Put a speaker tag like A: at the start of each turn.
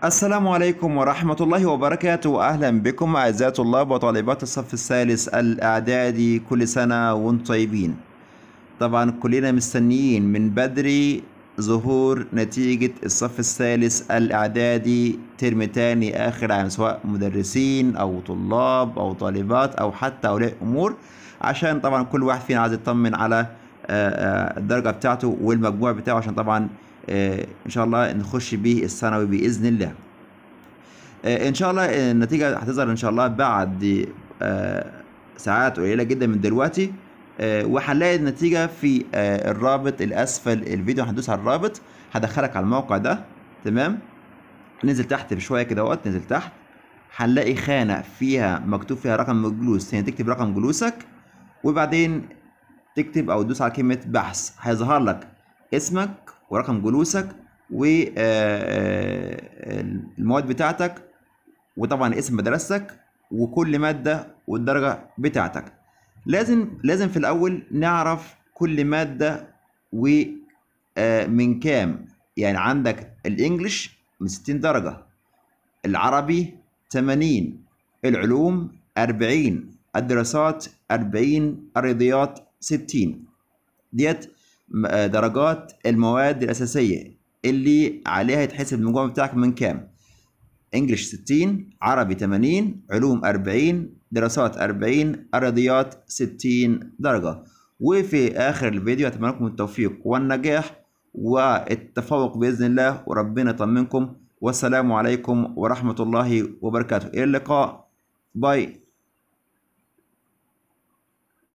A: السلام عليكم ورحمة الله وبركاته أهلا بكم أعزائي طلاب وطالبات الصف الثالث الإعدادي كل سنة وانتم طيبين طبعا كلنا مستنيين من بدري ظهور نتيجة الصف الثالث الإعدادي ترم تاني آخر عام سواء مدرسين أو طلاب أو طالبات أو حتى أولياء أمور عشان طبعا كل واحد فينا عايز يطمن على آه، آه، الدرجة بتاعته والمجموع بتاعه عشان طبعا ان شاء الله نخش بيه الثانوي باذن الله إيه، ان شاء الله النتيجه هتظهر ان شاء الله بعد آه، ساعات قليله جدا من دلوقتي إيه، وهنلاقي النتيجه في آه، الرابط الاسفل الفيديو هندوس على الرابط هدخلك على الموقع ده تمام ننزل تحت بشويه كده وقت ننزل تحت هنلاقي خانه فيها مكتوب فيها رقم الجلوس هنا يعني تكتب رقم جلوسك وبعدين تكتب او تدوس على كلمه بحث هيظهر لك اسمك ورقم جلوسك والمواد آه، آه، بتاعتك وطبعا اسم مدرستك وكل مادة والدرجة بتاعتك لازم لازم في الأول نعرف كل مادة ومن آه، كام يعني عندك الإنجليش من 60 درجة العربي 80 العلوم 40 الدراسات 40 الرياضيات 60 ديت آه، درجات المواد الأساسية اللي عليها يتحسب المجموع بتاعك من كام انجلش 60 عربي 80 علوم 40 دراسات 40 رياضيات 60 درجة وفي آخر الفيديو أتمنى لكم التوفيق والنجاح والتفوق بإذن الله وربنا يطمنكم والسلام عليكم ورحمة الله وبركاته إلى اللقاء باي